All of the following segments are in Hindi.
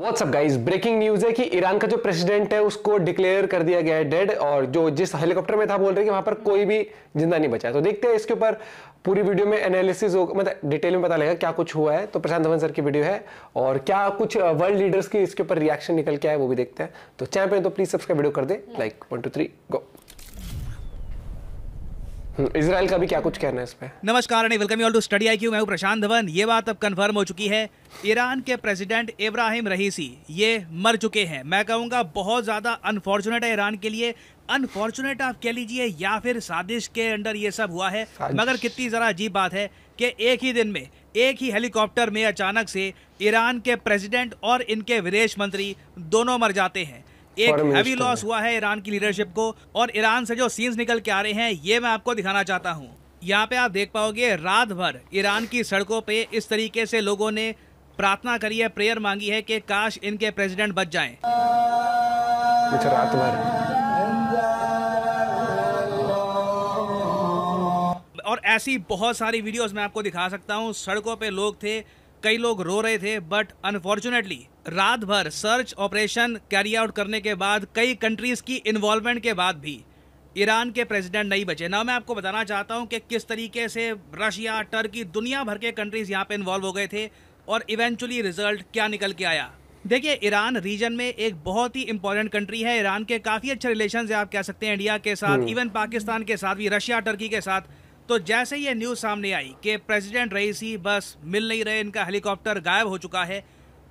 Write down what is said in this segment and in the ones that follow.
व्हाट्सअप गाइस ब्रेकिंग न्यूज है कि ईरान का जो प्रेसिडेंट है उसको डिक्लेयर कर दिया गया है डेड और जो जिस हेलीकॉप्टर में था बोल रहे कि वहां पर कोई भी जिंदा नहीं बचा है तो देखते हैं इसके ऊपर पूरी वीडियो में एनालिसिस होगा मतलब डिटेल में पता लगेगा क्या कुछ हुआ है तो प्रशांत धवन सर की वीडियो है और क्या कुछ वर्ल्ड uh, लीडर्स की इसके ऊपर रिएक्शन निकल के आए वो भी देखते हैं तो चैनल पे तो प्लीज सब्सक्राइब वीडियो कर दे like one two three go hmm, Israel का भी क्या कुछ कहना है इस पर नमस्कार welcome you all to study I Q मैं हूं प्रशांत धवन ये बात अब कंफर्म हो चुकी है ईरान के प्रेसिडेंट इब्राहिम रहीसी ये मर चुके हैं मैं कहूँगा बहुत ज़्यादा अनफॉर्चुनेट है ईरान के लिए अनफॉर्चुनेट आप कह लीजिए या फिर साजिश के अंडर ये सब हुआ है मगर कितनी ज़रा अजीब बात है कि एक ही दिन में एक ही हेलीकॉप्टर में अचानक से ईरान के प्रेसिडेंट और इनके विदेश मंत्री दोनों मर जाते हैं एक हैवी लॉस हुआ है ईरान की लीडरशिप को और ईरान से जो सीन्स निकल के आ रहे हैं ये मैं आपको दिखाना चाहता हूँ यहाँ पे आप देख पाओगे रात भर ईरान की सड़कों पे इस तरीके से लोगों ने प्रार्थना करी है प्रेयर मांगी है कि काश इनके प्रेसिडेंट बच जाएं। रात भर और ऐसी बहुत सारी वीडियोस मैं आपको दिखा सकता हूँ सड़कों पे लोग थे कई लोग रो रहे थे बट अनफॉर्चुनेटली रात भर सर्च ऑपरेशन कैरी आउट करने के बाद कई कंट्रीज़ की इन्वॉल्वमेंट के बाद भी ईरान के प्रेसिडेंट नहीं बचे ना मैं आपको बताना चाहता हूं कि किस तरीके से रशिया टर्की दुनिया भर के कंट्रीज़ यहां पे इन्वॉल्व हो गए थे और इवेंचुअली रिजल्ट क्या निकल के आया देखिए ईरान रीजन में एक बहुत ही इंपॉर्टेंट कंट्री है ईरान के काफ़ी अच्छे रिलेशन है आप कह सकते हैं इंडिया के साथ इवन हम्म। पाकिस्तान के साथ भी रशिया टर्की के साथ तो जैसे ये न्यूज़ सामने आई कि प्रेसिडेंट रईसी बस मिल नहीं रहे इनका हेलीकॉप्टर गायब हो चुका है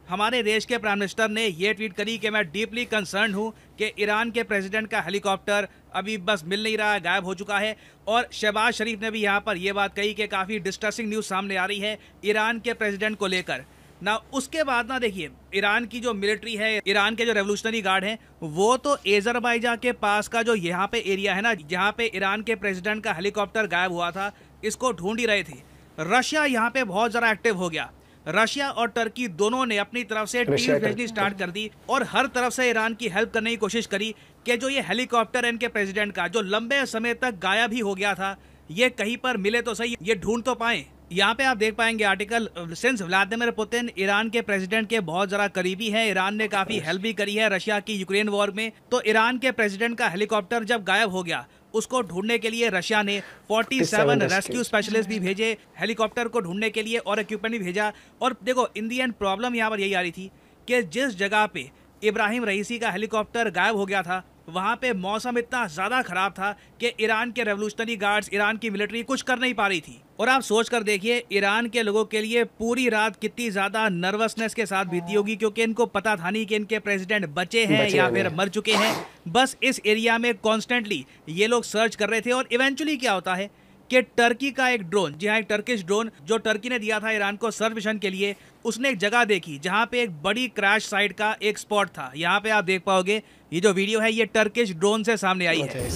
हमारे देश के प्राइम मिनिस्टर ने यह ट्वीट करी कि मैं डीपली कंसर्न हूँ कि ईरान के प्रेसिडेंट का हेलीकॉप्टर अभी बस मिल नहीं रहा गायब हो चुका है और शहबाज शरीफ ने भी यहाँ पर यह बात कही कि काफ़ी डिस्ट्रेसिंग न्यूज़ सामने आ रही है ईरान के प्रेसिडेंट को लेकर ना उसके बाद ना देखिए ईरान की जो मिलिट्री है ईरान के जो रेवोल्यूशनरी गार्ड हैं वो तो एजरबाइजा के पास का जो यहाँ पे एरिया है ना जहाँ पे ईरान के प्रेसिडेंट का हेलीकॉप्टर गायब हुआ था इसको ढूंढ ही रहे थे रशिया यहाँ पे बहुत ज़रा एक्टिव हो गया रशिया और टर्की दोनों ने अपनी तरफ से टीम भेजनी स्टार्ट कर दी और हर तरफ से ईरान की हेल्प करने की कोशिश करी कि जो ये हेलीकॉप्टर है इनके प्रेसिडेंट का जो लंबे समय तक गायब ही हो गया था ये कहीं पर मिले तो सही ये ढूंढ तो पाएं यहाँ पे आप देख पाएंगे article since Vladimir Putin Iran के प्रेसिडेंट के बहुत जरा करीबी हैं ईरान ने काफी हेल्प भी करी है रशिया की यूक्रेन वॉर में तो ईरान के प्रेसिडेंट का हेलीकॉप्टर जब गायब हो गया उसको ढूंढने के लिए रशिया ने 47 रेस्क्यू स्पेशलिस्ट भी भेजे हेलीकॉप्टर को ढूंढने के लिए और इक्विपमेंट भी भेजा और देखो इंडियन प्रॉब्लम यहाँ पर यही आ रही थी कि जिस जगह पे इब्राहिम रईसी का हेलीकॉप्टर गायब हो गया था वहाँ पे मौसम इतना ज़्यादा ख़राब था कि ईरान के रेवोल्यूशनरी गार्ड्स ईरान की मिलिट्री कुछ कर नहीं पा रही थी और आप सोच कर देखिए ईरान के लोगों के लिए पूरी रात कितनी ज़्यादा नर्वसनेस के साथ बीती होगी क्योंकि इनको पता था नहीं कि इनके प्रेसिडेंट बचे हैं या फिर मर चुके हैं बस इस एरिया में कॉन्स्टेंटली ये लोग सर्च कर रहे थे और इवेंचुअली क्या होता है कि टर्की का एक ड्रोन जी हाँ एक टर्किश ड्रोन जो टर्की ने दिया था ईरान को सर्च मिशन के लिए उसने एक जगह देखी जहाँ पे एक बड़ी क्रैश साइट का एक स्पॉट था यहाँ पे आप देख पाओगे ये जो वीडियो है ये टर्किश ड्रोन से सामने आई है अच्छा,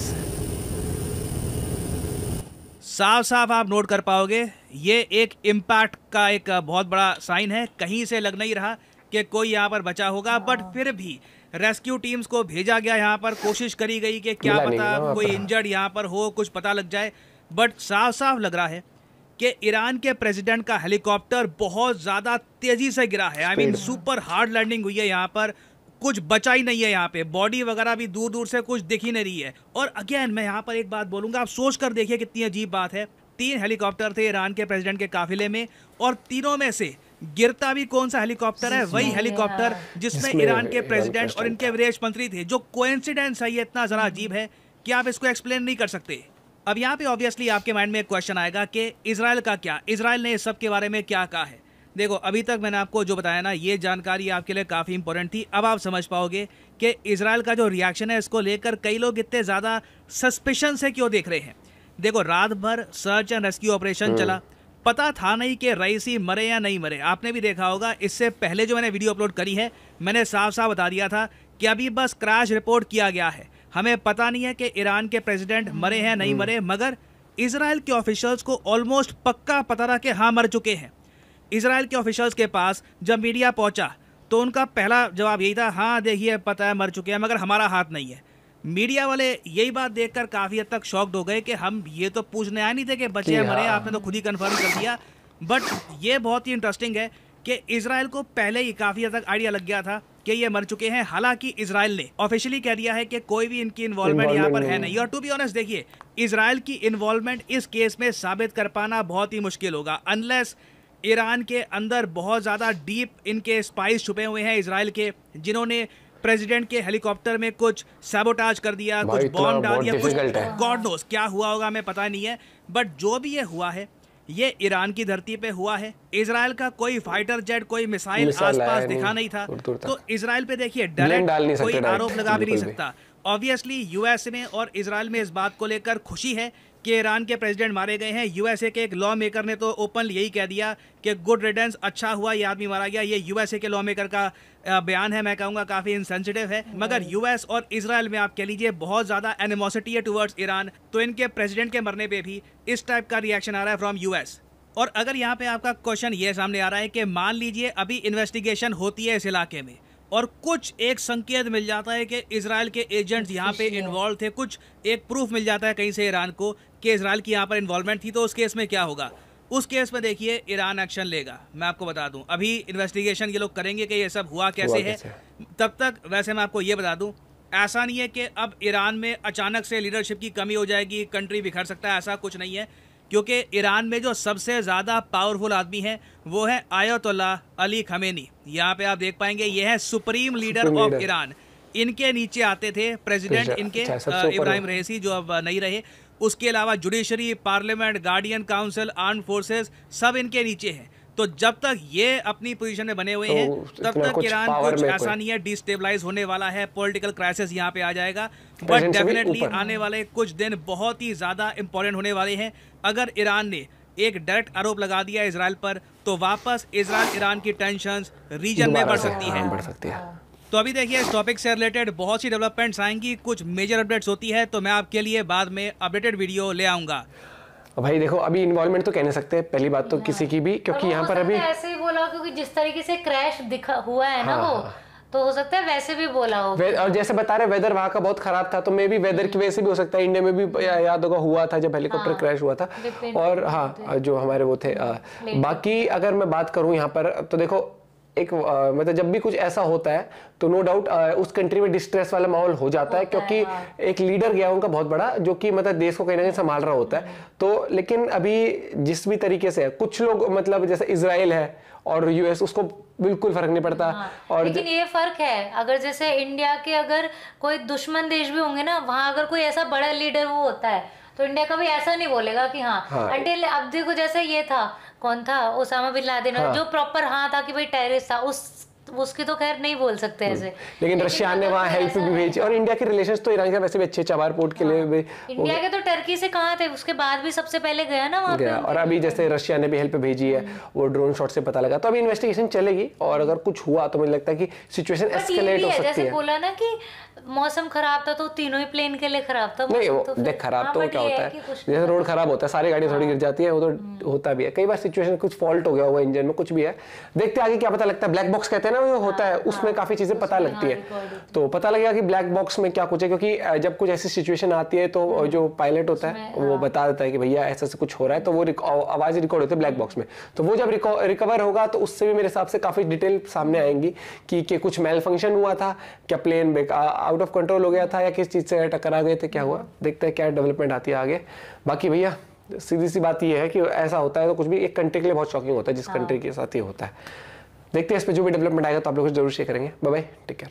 साफ साफ आप नोट कर पाओगे ये एक इम्पैक्ट का एक बहुत बड़ा साइन है कहीं से लग नहीं रहा कि कोई यहाँ पर बचा होगा बट हाँ। फिर भी रेस्क्यू टीम्स को भेजा गया यहाँ पर कोशिश करी गई कि क्या पता कोई इंजर्ड यहाँ पर हो कुछ पता लग जाए बट साफ साफ लग रहा है कि ईरान के प्रेसिडेंट का हेलीकॉप्टर बहुत ज़्यादा तेज़ी से गिरा है I mean super hard landing हुई है यहाँ पर कुछ बचा ही नहीं है यहाँ पे बॉडी वगैरह भी दूर दूर से कुछ दिख ही नहीं रही है और अगेन मैं यहाँ पर एक बात बोलूँगा आप सोच कर देखिए कितनी अजीब बात है तीन हेलीकॉप्टर थे ईरान के प्रेसिडेंट के काफिले में और तीनों में से गिरता भी कौन सा हेलीकॉप्टर है वही हेलीकॉप्टर जिसमें ईरान के प्रेसिडेंट और इनके विदेश मंत्री थे जो कोइंसिडेंस है ये इतना ज़रा हम्म। अजीब है कि आप इसको एक्सप्लेन नहीं कर सकते अब यहाँ पे ऑब्वियसली आपके माइंड में एक क्वेश्चन आएगा कि इसराइल का क्या इसराइल ने इस सब के बारे में क्या कहा है देखो अभी तक मैंने आपको जो बताया ना ये जानकारी आपके लिए काफ़ी इंपॉर्टेंट थी अब आप समझ पाओगे कि इसराइल का जो रिएक्शन है इसको लेकर कई लोग इतने ज़्यादा सस्पेशन से क्यों देख रहे हैं देखो रात भर सर्च एंड रेस्क्यू ऑपरेशन चला पता था नहीं कि रईसी मरे या नहीं मरे आपने भी देखा होगा इससे पहले जो मैंने वीडियो अपलोड करी है मैंने साफ साफ बता दिया था कि अभी बस क्रैश रिपोर्ट किया गया है हमें पता नहीं है कि ईरान के प्रेसिडेंट मरे हैं नहीं हम्म। मरे मगर इसराइल के ऑफिशल्स को ऑलमोस्ट पक्का पता था कि हाँ मर चुके हैं इसराइल के ऑफिशल्स के पास जब मीडिया पहुंचा तो उनका पहला जवाब यही था हाँ देखिए पता है मर चुके हैं मगर हमारा हाथ नहीं है मीडिया वाले यही बात देखकर काफ़ी हद तक शॉक्ड हो गए कि हम ये तो पूछने आए नहीं थे कि बचे हैं मरे आपने तो खुद ही कन्फर्म कर दिया बट ये बहुत ही इंटरेस्टिंग है कि इसराइल को पहले ही काफ़ी हद तक आइडिया लग गया था कि ये मर चुके हैं हालांकि इसराइल ने ऑफिशियली कह दिया है कि कोई भी इनकी इन्वॉल्वमेंट यहाँ पर है नहीं और टू बी ऑनेस्ट देखिए इसराइल की इन्वॉल्वमेंट इस केस में साबित कर पाना बहुत ही मुश्किल होगा अनलेस ईरान के अंदर बहुत ज़्यादा डीप इनके स्पाइस छुपे हुए हैं इसराइल के जिन्होंने प्रेसिडेंट के हेलीकॉप्टर में कुछ सेबोटाज कर दिया कुछ बॉम्ब डाल दिया कुछ गॉड नोस क्या हुआ होगा हमें पता नहीं है बट जो भी ये हुआ है ये ईरान की धरती पे हुआ है इसराइल का कोई फाइटर जेट कोई मिसाइल आसपास दिखा नहीं था तो इसराइल पे देखिए डायरेक्ट कोई आरोप लगा भी नहीं सकता ऑब्वियसली यूएस में और इसराइल में इस बात को लेकर खुशी है कि ईरान के प्रेसिडेंट मारे गए हैं यूएसए के एक लॉ मेकर ने तो ओपनली यही कह दिया कि गुड रिटर्न्स अच्छा हुआ ये आदमी मारा गया ये यूएसए के लॉ मेकर का बयान है मैं कहूँगा काफ़ी इनसेंसिटिव है मगर यूएस और इसराइल में आप कह लीजिए बहुत ज़्यादा एनिमोसिटी है टूवर्ड्स ईरान तो इनके प्रेजिडेंट के मरने पर भी इस टाइप का रिएक्शन आ रहा है फ्रॉम यू और अगर यहाँ पे आपका क्वेश्चन ये सामने आ रहा है कि मान लीजिए अभी इन्वेस्टिगेशन होती है इस इलाके में और कुछ एक संकेत मिल जाता है कि इसराइल के एजेंट्स यहाँ पे इन्वॉल्व थे कुछ एक प्रूफ मिल जाता है कहीं से ईरान को कि इसराइल की यहाँ पर इन्वॉल्वमेंट थी तो उस केस में क्या होगा उस केस में देखिए ईरान एक्शन लेगा मैं आपको बता दूं अभी इन्वेस्टिगेशन ये लोग करेंगे कि ये सब हुआ कैसे हुआ है तब तक वैसे मैं आपको ये बता दूं ऐसा नहीं है कि अब ईरान में अचानक से लीडरशिप की कमी हो जाएगी कंट्री बिखर सकता है ऐसा कुछ नहीं है क्योंकि ईरान में जो सबसे ज़्यादा पावरफुल आदमी है वो है आयतुल्ला अली खमेनी यहाँ पे आप देख पाएंगे ये है सुप्रीम लीडर ऑफ ईरान इनके नीचे आते थे प्रेसिडेंट अच्छा, इनके इब्राहिम अच्छा, रहेसी जो अब नहीं रहे उसके अलावा judiciary parliament guardian council arm forces सब इनके नीचे हैं तो जब तक ये अपनी पोजीशन में बने हुए तो हैं तब तक ईरान कुछ, ऐसा नहीं है डिस्टेबलाइज होने वाला है पॉलिटिकल क्राइसिस यहाँ पे आ जाएगा बट डेफिनेटली आने वाले कुछ दिन बहुत ही ज़्यादा इंपॉर्टेंट होने वाले हैं अगर ईरान ने एक डायरेक्ट आरोप लगा दिया इसराइल पर तो वापस इसराइल ईरान की टेंशन रीजन में बढ़ सकती है हाँ, बढ़ सकती है तो अभी देखिए इस टॉपिक से रिलेटेड बहुत सी डेवलपमेंट्स आएंगी कुछ मेजर अपडेट्स होती है तो मैं आपके लिए बाद में अपडेटेड वीडियो ले आऊंगा भाई देखो अभी इन्वॉल्वमेंट तो कह नहीं सकते पहली बात तो किसी की भी क्योंकि यहाँ पर अभी ऐसे ही बोला क्योंकि जिस तरीके से क्रैश दिखा हुआ है ना वो हाँ। तो हो सकता है वैसे भी बोला हो और जैसे बता रहे वेदर वहाँ का बहुत खराब था तो मे भी वेदर की वजह से भी हो सकता है इंडिया में भी या, याद होगा हुआ था जब हेलीकॉप्टर हाँ, क्रैश हुआ था और हाँ जो हमारे वो थे आ, बाकी अगर मैं बात करूँ यहाँ पर तो देखो एक आ, मतलब जब भी कुछ ऐसा होता है तो नो डाउट उस कंट्री में डिस्ट्रेस वाला माहौल हो जाता है क्योंकि है, हाँ। एक लीडर गया उनका बहुत बड़ा जो कि मतलब देश को कहीं ना कहीं संभाल रहा होता है हम्म। तो लेकिन अभी जिस भी तरीके से कुछ लोग मतलब जैसे इसराइल है और यूएस उसको बिल्कुल फर्क नहीं पड़ता हाँ, और लेकिन ये फर्क है अगर जैसे इंडिया के अगर कोई दुश्मन देश भी होंगे ना वहाँ अगर कोई ऐसा बड़ा लीडर वो होता है तो इंडिया कभी ऐसा नहीं बोलेगा कि हाँ अंटिल हाँ। अब देखो जैसे ये था कौन था ओसामा बिन लादेन हाँ. जो प्रॉपर हाँ था कि भाई टेररिस्ट था उस तो उसकी तो खैर नहीं बोल सकते हम्म। ऐसे लेकिन रशिया ने मतलब वहाँ हेल्प तो भी भेजी और इंडिया के रिलेशन तो ईरान के वैसे भी अच्छे चबार पोर्ट के लिए हाँ। भी इंडिया के तो टर्की से कहाँ थे उसके बाद भी सबसे पहले गया ना वहाँ गया और अभी जैसे रशिया ने भी हेल्प भेजी है हम्म। वो ड्रोन शॉट से पता लगा तो अभी इन्वेस्टिगेशन चलेगी और अगर कुछ हुआ तो मुझे लगता है कि सिचुएशन एस्केलेट हो सकती है जैसे बोला ना कि मौसम खराब था तो तीनों ही प्लेन के लिए खराब था नहीं वो तो देख खराब हाँ, तो क्या होता है जैसे रोड खराब होता है सारी गाड़ियाँ थोड़ी गिर जाती है वो तो हम्म। होता भी है कई बार सिचुएशन कुछ फॉल्ट हो गया हुआ इंजन में कुछ भी है देखते आगे क्या पता लगता है ब्लैक बॉक्स कहते हैं ना वो हाँ, होता है हाँ, उसमें काफ़ी चीज़ें पता लगती हाँ है तो पता लगेगा कि ब्लैक बॉक्स में क्या कुछ है क्योंकि जब कुछ ऐसी सिचुएशन आती है तो हम्म। जो पायलट होता है वो बता देता है कि भैया ऐसा से कुछ हो रहा है तो वो आवाज़ रिकॉर्ड होती है ब्लैक बॉक्स में तो वो जब रिकवर होगा तो उससे भी मेरे हिसाब से काफ़ी डिटेल सामने हम्म। आएंगी कि, कुछ मेल फंक्शन हुआ था क्या प्लेन आउट ऑफ कंट्रोल हो गया था या किस चीज़ से टकरा गए थे क्या हुआ हम्म। देखते हैं क्या डेवलपमेंट आती है आगे बाकी भैया सीधी सी बात यह है कि ऐसा होता है तो कुछ भी एक कंट्री के लिए बहुत शॉकिंग होता है जिस कंट्री के साथ ये होता है देखते हैं इस पर जो भी डेवलपमेंट आएगा तो आप लोग जरूर शेयर करेंगे बाय टेक केयर